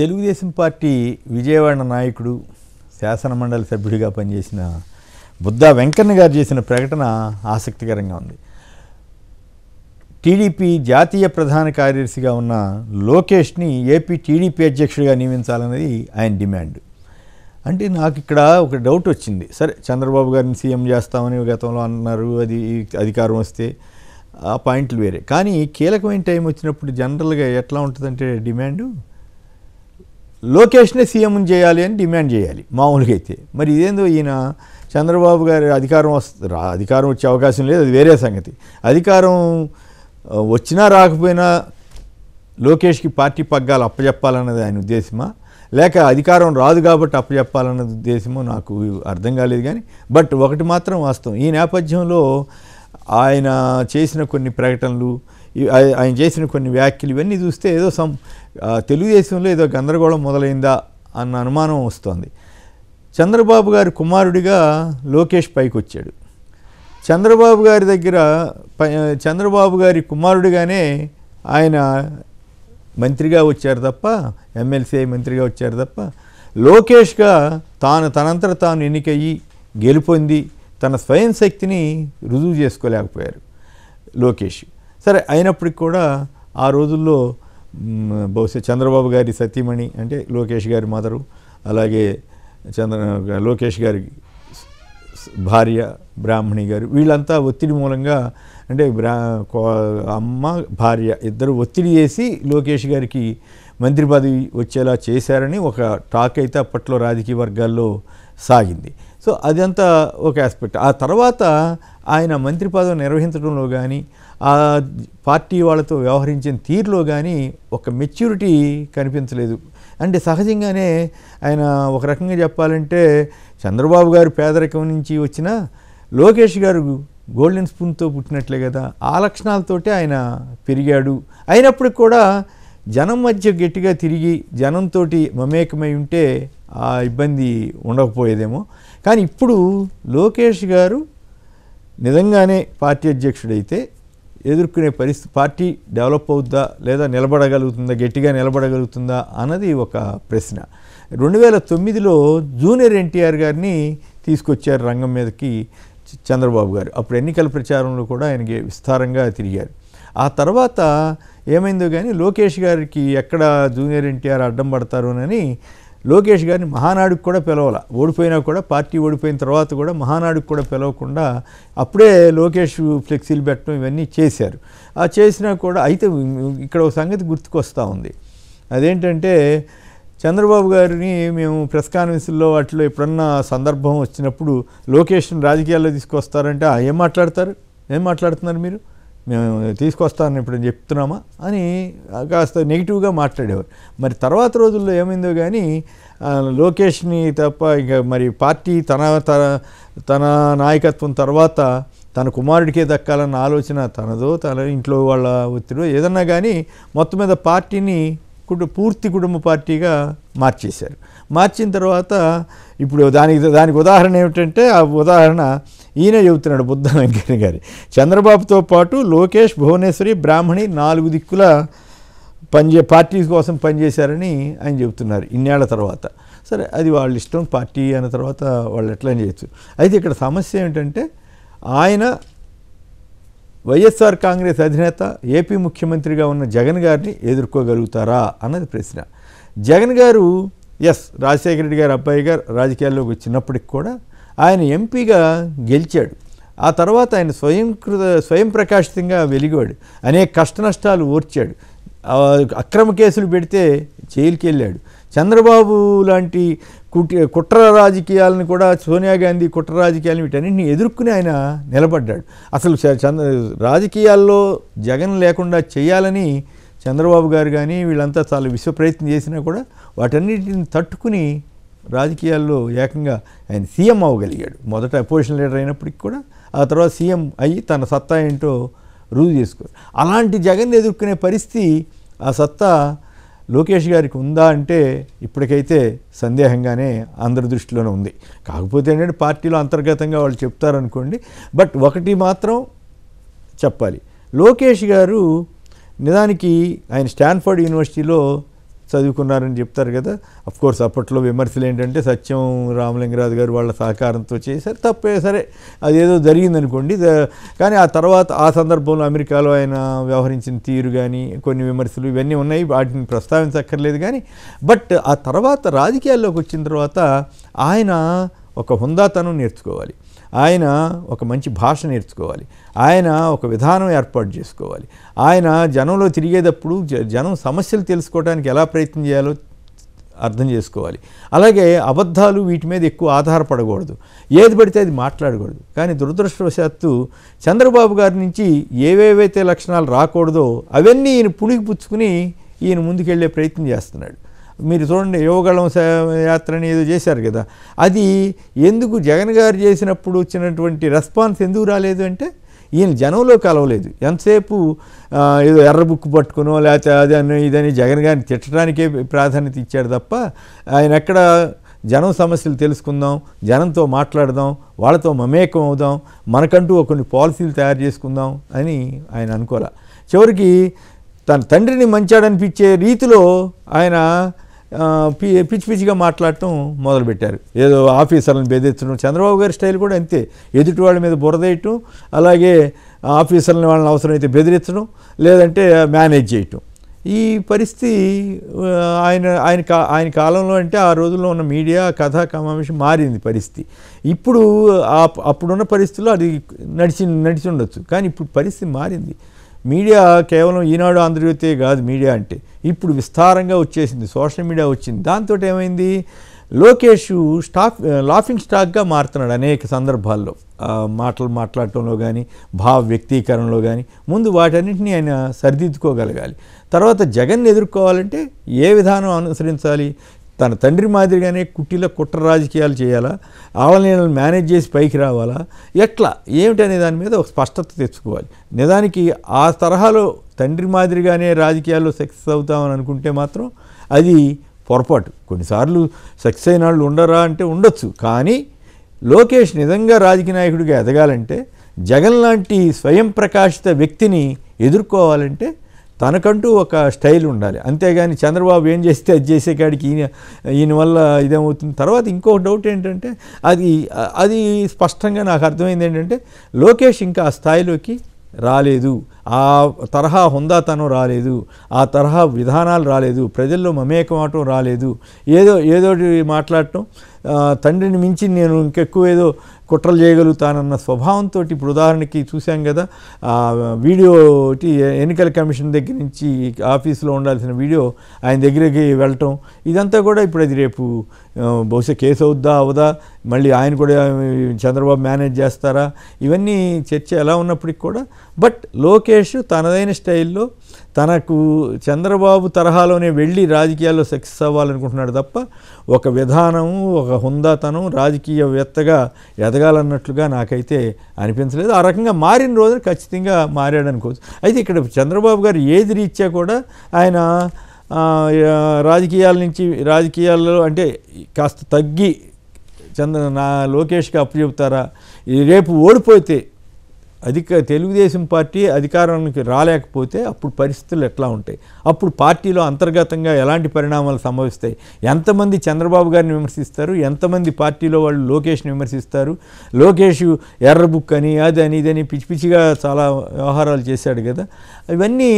Telugu Desam party Vijayawada నాయకుడు శాసనమండలి సభ్యుడిగా పనిచేసిన బుద్ధా వెంకన్న గారు చేసిన ప్రకటన ఆసక్తికరంగా ఉంది టీడీపీ జాతీయ ప్రధాన కార్యదర్శిగా ఉన్న లోకేష్ని ఏపీ టీడీపీ అధ్యక్షుడిగా నియమించాలన్నది ఆయన డిమాండ్ అంటే నాకు ఇక్కడ ఒక డౌట్ వచ్చింది సరే చంద్రబాబు గారిని సీఎం చేస్తామని గతంలో అన్నారు అది అధికారం వస్తే ఆ పాయింట్లు వేరే కానీ కీలకమైన టైం వచ్చినప్పుడు జనరల్గా ఎట్లా ఉంటుందంటే డిమాండు లోకేష్నే సీఎం చేయాలి అని డిమాండ్ చేయాలి మామూలుగా అయితే మరి ఇదేందో ఈయన చంద్రబాబు గారి అధికారం అధికారం వచ్చే అవకాశం లేదు అది వేరే సంగతి అధికారం వచ్చినా రాకపోయినా లోకేష్కి పార్టీ పగ్గాలు అప్పచెప్పాలన్నది ఆయన ఉద్దేశమా లేక అధికారం రాదు కాబట్టి అప్పచెప్పాలన్నది ఉద్దేశమో నాకు అర్థం కాలేదు కానీ బట్ ఒకటి మాత్రం వాస్తవం ఈ నేపథ్యంలో ఆయన చేసిన కొన్ని ప్రకటనలు ఆయన చేసిన కొన్ని వ్యాఖ్యలు ఇవన్నీ చూస్తే ఏదో సం తెలుగుదేశంలో ఏదో గందరగోళం మొదలైందా అన్న అనుమానం వస్తోంది చంద్రబాబు గారి కుమారుడిగా లోకేష్ పైకి వచ్చాడు చంద్రబాబు గారి దగ్గర చంద్రబాబు గారి కుమారుడిగానే ఆయన మంత్రిగా వచ్చారు తప్ప ఎమ్మెల్సీ మంత్రిగా వచ్చారు తప్ప లోకేష్గా తాను తనంతట తాను ఎన్నికయ్యి గెలుపొంది తన స్వయం శక్తిని రుజువు చేసుకోలేకపోయారు లోకేష్ సరే అయినప్పటికి కూడా ఆ రోజుల్లో బహుశా చంద్రబాబు గారి సతీమణి అంటే లోకేష్ గారి మదరు అలాగే చంద్ర లోకేష్ గారి భార్య బ్రాహ్మణి గారు వీళ్ళంతా ఒత్తిడి మూలంగా అంటే బ్రా అమ్మ భార్య ఇద్దరు ఒత్తిడి చేసి లోకేష్ గారికి మంత్రి పదవి వచ్చేలా చేశారని ఒక టాక్ అయితే అప్పట్లో రాజకీయ వర్గాల్లో సాగింది సో అదంతా ఒక ఆస్పెక్ట్ ఆ తర్వాత ఆయన మంత్రి పదవి నిర్వహించడంలో కానీ ఆ పార్టీ వాళ్ళతో వ్యవహరించిన తీరులో కానీ ఒక మెచ్యూరిటీ కనిపించలేదు అంటే సహజంగానే ఆయన ఒక రకంగా చెప్పాలంటే చంద్రబాబు గారు పేదరికం నుంచి వచ్చిన లోకేష్ గారు గోల్డెన్ స్పూన్తో పుట్టినట్లే కదా ఆ లక్షణాలతోటే ఆయన పెరిగాడు అయినప్పటికి కూడా జనం మధ్య గట్టిగా తిరిగి జనంతో మమేకమై ఉంటే ఆ ఇబ్బంది ఉండకపోయేదేమో కానీ ఇప్పుడు లోకేష్ గారు నిజంగానే పార్టీ అధ్యక్షుడైతే ఎదుర్కొనే పరిస్థితి పార్టీ డెవలప్ అవుద్దా లేదా నిలబడగలుగుతుందా గట్టిగా నిలబడగలుగుతుందా అన్నది ఒక ప్రశ్న రెండు వేల తొమ్మిదిలో జూనియర్ ఎన్టీఆర్ గారిని తీసుకొచ్చారు రంగం మీదకి చంద్రబాబు గారు అప్పుడు ఎన్నికల ప్రచారంలో కూడా ఆయనకి విస్తారంగా తిరిగారు ఆ తర్వాత ఏమైందో కానీ లోకేష్ గారికి ఎక్కడ జూనియర్ ఎన్టీఆర్ అడ్డం పడతారోనని లోకేష్ గారిని మహానాడుకు కూడా పిలవాల ఓడిపోయినా కూడా పార్టీ ఓడిపోయిన తర్వాత కూడా మహానాడుకు కూడా పిలవకుండా అప్పుడే లోకేష్ ఫ్లెక్సీలు పెట్టడం ఇవన్నీ చేశారు ఆ చేసినా కూడా అయితే ఇక్కడ ఒక సంగతి గుర్తుకొస్తూ ఉంది అదేంటంటే చంద్రబాబు గారిని మేము ప్రెస్ కాన్ఫరెన్స్లో వాటిలో ఎప్పుడన్నా సందర్భం వచ్చినప్పుడు లోకేష్ని రాజకీయాల్లో తీసుకొస్తారంటే ఏం మాట్లాడతారు ఏం మాట్లాడుతున్నారు మీరు మేము తీసుకొస్తాను ఇప్పుడు చెప్తున్నామా అని కాస్త నెగిటివ్గా మాట్లాడేవారు మరి తర్వాత రోజుల్లో ఏమైందో కానీ లోకేష్ని తప్ప ఇంకా మరి పార్టీ తన తన నాయకత్వం తర్వాత తన కుమారుడికే దక్కాలన్న ఆలోచన తనదో తన ఇంట్లో వాళ్ళ ఒత్తిడి ఏదన్నా కానీ మొత్తం మీద పార్టీని కుటు పూర్తి కుటుంబ పార్టీగా మార్చేశారు మార్చిన తర్వాత ఇప్పుడు దానికి దానికి ఉదాహరణ ఏమిటంటే ఆ ఉదాహరణ ఈయన చెబుతున్నాడు బుద్ధ వెంకయ్య గారి చంద్రబాబుతో పాటు లోకేష్ భువనేశ్వరి బ్రాహ్మణి నాలుగు దిక్కుల పనిచే పార్టీ కోసం పనిచేశారని ఆయన చెబుతున్నారు ఇన్నేళ్ల తర్వాత సరే అది వాళ్ళ ఇష్టం పార్టీ అన్న తర్వాత వాళ్ళు ఎట్లా చేయొచ్చు అయితే ఇక్కడ సమస్య ఏమిటంటే ఆయన వైఎస్ఆర్ కాంగ్రెస్ అధినేత ఏపీ ముఖ్యమంత్రిగా ఉన్న జగన్ గారిని ఎదుర్కోగలుగుతారా అన్నది ప్రశ్న జగన్ గారు ఎస్ రాజశేఖర రెడ్డి గారు అబ్బాయి గారు రాజకీయాల్లోకి వచ్చినప్పటికి కూడా ఆయన ఎంపీగా గెలిచాడు ఆ తర్వాత ఆయన స్వయంకృత స్వయం ప్రకాశితంగా వెలిగాడు అనేక కష్టనష్టాలు ఓర్చాడు అక్రమ కేసులు పెడితే జైలుకి వెళ్ళాడు చంద్రబాబు లాంటి కుటి కుట్ర రాజకీయాలను కూడా సోనియా గాంధీ కుట్ర రాజకీయాలను వీటన్నింటిని ఎదుర్కొని ఆయన నిలబడ్డాడు అసలు చంద్ర రాజకీయాల్లో జగన్ లేకుండా చేయాలని చంద్రబాబు గారు కానీ వీళ్ళంతా చాలా విశ్వ ప్రయత్నం చేసినా కూడా వాటన్నిటిని తట్టుకుని రాజకీయాల్లో ఏకంగా ఆయన సీఎం అవ్వగలిగాడు మొదట అపోజిషన్ లీడర్ అయినప్పటికి కూడా ఆ తర్వాత సీఎం అయ్యి తన సత్తా ఏంటో రుజువు చేసుకోరు అలాంటి జగన్ ఎదుర్కొనే పరిస్థితి ఆ సత్తా లోకేష్ గారికి ఉందా అంటే ఇప్పటికైతే సందేహంగానే అందరి దృష్టిలోనే ఉంది కాకపోతే ఏంటంటే పార్టీలో అంతర్గతంగా వాళ్ళు చెప్తారనుకోండి బట్ ఒకటి మాత్రం చెప్పాలి లోకేష్ గారు నిజానికి ఆయన స్టాన్ఫర్డ్ యూనివర్సిటీలో చదువుకున్నారని చెప్తారు కదా కోర్స్ అప్పట్లో విమర్శలు ఏంటంటే సత్యం రామలింగరాజు గారు వాళ్ళ సహకారంతో చేశారు తప్పే సరే అదేదో జరిగిందనుకోండి కానీ ఆ తర్వాత ఆ సందర్భంలో అమెరికాలో ఆయన వ్యవహరించిన తీరు కానీ కొన్ని విమర్శలు ఇవన్నీ ఉన్నాయి వాటిని ప్రస్తావించక్కర్లేదు కానీ బట్ ఆ తర్వాత రాజకీయాల్లోకి వచ్చిన తర్వాత ఆయన ఒక హుందాతనం నేర్చుకోవాలి ఆయన ఒక మంచి భాష నేర్చుకోవాలి ఆయన ఒక విధానం ఏర్పాటు చేసుకోవాలి ఆయన జనంలో తిరిగేటప్పుడు జనం సమస్యలు తెలుసుకోవడానికి ఎలా ప్రయత్నం చేయాలో అర్థం చేసుకోవాలి అలాగే అబద్ధాలు వీటి మీద ఎక్కువ ఆధారపడకూడదు ఏది పడితే అది మాట్లాడకూడదు కానీ దురదృష్టవశాత్తు చంద్రబాబు గారి నుంచి ఏవేవైతే లక్షణాలు రాకూడదో అవన్నీ ఈయన పుణికి పుచ్చుకుని ఈయన ముందుకెళ్లే ప్రయత్నం చేస్తున్నాడు మీరు చూడండి యోగళం యాత్రని ఏదో చేశారు కదా అది ఎందుకు జగన్ గారు చేసినప్పుడు వచ్చినటువంటి రెస్పాన్స్ ఎందుకు రాలేదు అంటే ఈయన జనంలో కలవలేదు ఎంతసేపు ఏదో ఎర్ర బుక్ పట్టుకునో లేకపోతే అదని ఇదని జగన్ గారిని తిట్టడానికే ప్రాధాన్యత ఇచ్చాడు తప్ప ఆయన ఎక్కడ జనం సమస్యలు తెలుసుకుందాం జనంతో మాట్లాడదాం వాళ్ళతో మమేకం అవుదాం మనకంటూ కొన్ని పాలసీలు తయారు చేసుకుందాం అని ఆయన అనుకోలే చివరికి తన తండ్రిని మంచాడనిపించే రీతిలో ఆయన పిచ్చి పిచ్చిగా మాట్లాడటం మొదలుపెట్టారు ఏదో ఆఫీసర్లను బెదిరించడం చంద్రబాబు గారి స్టైల్ కూడా అంతే ఎదుటి వాళ్ళ మీద బురదేయటం అలాగే ఆఫీసర్లను వాళ్ళని అవసరమైతే బెదిరించడం లేదంటే మేనేజ్ చేయటం ఈ పరిస్థితి ఆయన ఆయన ఆయన కాలంలో అంటే ఆ రోజుల్లో ఉన్న మీడియా కథ కమాంశం మారింది పరిస్థితి ఇప్పుడు అప్పుడున్న పరిస్థితుల్లో అది నడిచి నడిచి ఉండొచ్చు కానీ ఇప్పుడు పరిస్థితి మారింది మీడియా కేవలం ఈనాడు ఆంధ్రజ్యోతే కాదు మీడియా అంటే ఇప్పుడు విస్తారంగా వచ్చేసింది సోషల్ మీడియా వచ్చింది దాంతో ఏమైంది లోకేష్ స్టాఫ్ లాఫింగ్ స్టాక్గా మారుతున్నాడు అనేక సందర్భాల్లో మాటలు మాట్లాడటంలో కానీ భావ వ్యక్తీకరణలో కానీ ముందు వాటన్నింటినీ ఆయన సరిదిద్దుకోగలగాలి తర్వాత జగన్ ఎదుర్కోవాలంటే ఏ విధానం అనుసరించాలి తన తండ్రి మాదిరిగానే కుట్టిలో కుట్ర రాజకీయాలు చేయాలా నీళ్ళని మేనేజ్ చేసి పైకి రావాలా ఎట్లా ఏమిటనే దాని మీద ఒక స్పష్టత తెచ్చుకోవాలి నిజానికి ఆ తరహాలో తండ్రి మాదిరిగానే రాజకీయాల్లో సక్సెస్ అవుతామని అనుకుంటే మాత్రం అది పొరపాటు కొన్నిసార్లు సక్సెస్ అయిన వాళ్ళు ఉండరా అంటే ఉండొచ్చు కానీ లోకేష్ నిజంగా రాజకీయ నాయకుడిగా ఎదగాలంటే జగన్ లాంటి స్వయం ప్రకాశిత వ్యక్తిని ఎదుర్కోవాలంటే తనకంటూ ఒక స్టైల్ ఉండాలి అంతేగాని చంద్రబాబు ఏం చేస్తే అది చేసే కాడికి ఈయన ఈయన వల్ల ఇదేమవుతుంది తర్వాత ఇంకో డౌట్ ఏంటంటే అది అది స్పష్టంగా నాకు అర్థమైంది ఏంటంటే లోకేష్ ఇంకా ఆ స్థాయిలోకి రాలేదు ఆ తరహా హుందాతనం రాలేదు ఆ తరహా విధానాలు రాలేదు ప్రజల్లో మమేకం అవటం రాలేదు ఏదో ఏదో మాట్లాడటం తండ్రిని మించి నేను ఇంకెక్కువ ఏదో కుట్రలు చేయగలుగుతానన్న స్వభావంతో ఇప్పుడు ఉదాహరణకి చూసాం కదా వీడియో ఎన్నికల కమిషన్ దగ్గర నుంచి ఆఫీసులో ఉండాల్సిన వీడియో ఆయన దగ్గరికి వెళ్ళటం ఇదంతా కూడా ఇప్పుడు అది రేపు బహుశా కేసు అవుద్దా అవదా మళ్ళీ ఆయన కూడా చంద్రబాబు మేనేజ్ చేస్తారా ఇవన్నీ చర్చ ఎలా ఉన్నప్పటికి కూడా బట్ లోకేష్ తనదైన స్టైల్లో తనకు చంద్రబాబు తరహాలోనే వెళ్ళి రాజకీయాల్లో సక్సెస్ అవ్వాలనుకుంటున్నాడు తప్ప ఒక విధానము ఒక హుందాతనం రాజకీయవేత్తగా ఎదగాలన్నట్లుగా నాకైతే అనిపించలేదు ఆ రకంగా మారిన రోజున ఖచ్చితంగా మారాడనుకోవచ్చు అయితే ఇక్కడ చంద్రబాబు గారు ఏది రీత్యా కూడా ఆయన రాజకీయాల నుంచి రాజకీయాల్లో అంటే కాస్త తగ్గి చంద్ర నా లోకేష్కి అప్పు చెబుతారా రేపు ఓడిపోతే అధిక తెలుగుదేశం పార్టీ అధికారానికి రాలేకపోతే అప్పుడు పరిస్థితులు ఎట్లా ఉంటాయి అప్పుడు పార్టీలో అంతర్గతంగా ఎలాంటి పరిణామాలు సంభవిస్తాయి ఎంతమంది చంద్రబాబు గారిని విమర్శిస్తారు ఎంతమంది పార్టీలో వాళ్ళు లోకేష్ని విమర్శిస్తారు లోకేష్ ఎర్ర బుక్ అని అని ఇదని పిచ్చి పిచ్చిగా చాలా వ్యవహారాలు చేశాడు కదా ఇవన్నీ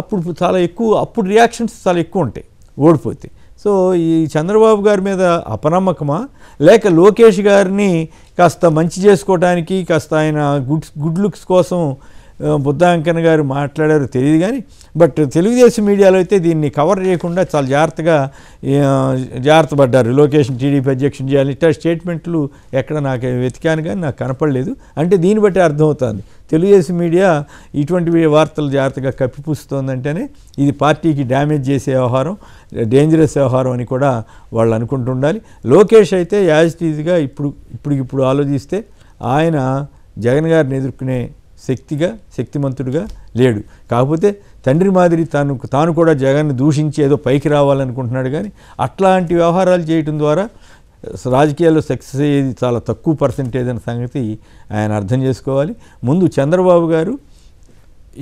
అప్పుడు చాలా ఎక్కువ అప్పుడు రియాక్షన్స్ చాలా ఎక్కువ ఉంటాయి ఓడిపోతే సో ఈ చంద్రబాబు గారి మీద అపనమ్మకమా లేక లోకేష్ గారిని కాస్త మంచి చేసుకోవడానికి కాస్త ఆయన గుడ్ గుడ్ లుక్స్ కోసం బుద్ధాంకన్ గారు మాట్లాడారు తెలియదు కానీ బట్ తెలుగుదేశం మీడియాలో అయితే దీన్ని కవర్ చేయకుండా చాలా జాగ్రత్తగా జాగ్రత్త పడ్డారు లోకేషన్ టీడీపీ అధ్యక్షుని చేయాలి ఇట్లా స్టేట్మెంట్లు ఎక్కడ నాకు వెతికాను కానీ నాకు కనపడలేదు అంటే దీన్ని బట్టి అర్థమవుతుంది తెలుగుదేశం మీడియా ఇటువంటి వార్తలు జాగ్రత్తగా కప్పిపుస్తోందంటేనే ఇది పార్టీకి డ్యామేజ్ చేసే వ్యవహారం డేంజరస్ వ్యవహారం అని కూడా వాళ్ళు అనుకుంటుండాలి లోకేష్ అయితే యాజిటీజ్గా ఇప్పుడు ఇప్పుడు ఆలోచిస్తే ఆయన జగన్ గారిని ఎదుర్కొనే శక్తిగా శక్తిమంతుడిగా లేడు కాకపోతే తండ్రి మాదిరి తాను తాను కూడా జగన్ను దూషించి ఏదో పైకి రావాలనుకుంటున్నాడు కానీ అట్లాంటి వ్యవహారాలు చేయటం ద్వారా రాజకీయాల్లో సక్సెస్ అయ్యేది చాలా తక్కువ పర్సంటేజ్ అనే సంగతి ఆయన అర్థం చేసుకోవాలి ముందు చంద్రబాబు గారు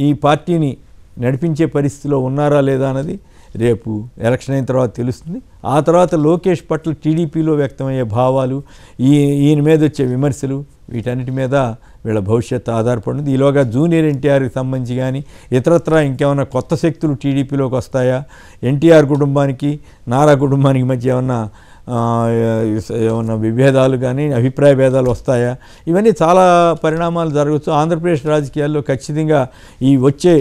ఈ పార్టీని నడిపించే పరిస్థితిలో ఉన్నారా లేదా అన్నది రేపు ఎలక్షన్ అయిన తర్వాత తెలుస్తుంది ఆ తర్వాత లోకేష్ పట్ల టీడీపీలో వ్యక్తమయ్యే భావాలు ఈ ఈయన మీద వచ్చే విమర్శలు వీటన్నిటి మీద వీళ్ళ భవిష్యత్తు ఆధారపడింది ఈలోగా జూనియర్ ఎన్టీఆర్కి సంబంధించి కానీ ఇతరత్రా ఇంకేమైనా కొత్త శక్తులు టీడీపీలోకి వస్తాయా ఎన్టీఆర్ కుటుంబానికి నారా కుటుంబానికి మధ్య ఏమన్నా ఏమన్నా విభేదాలు కానీ అభిప్రాయ భేదాలు వస్తాయా ఇవన్నీ చాలా పరిణామాలు జరగచ్చు ఆంధ్రప్రదేశ్ రాజకీయాల్లో ఖచ్చితంగా ఈ వచ్చే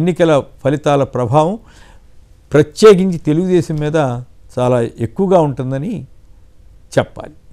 ఎన్నికల ఫలితాల ప్రభావం ప్రత్యేకించి తెలుగుదేశం మీద చాలా ఎక్కువగా ఉంటుందని చెప్పాలి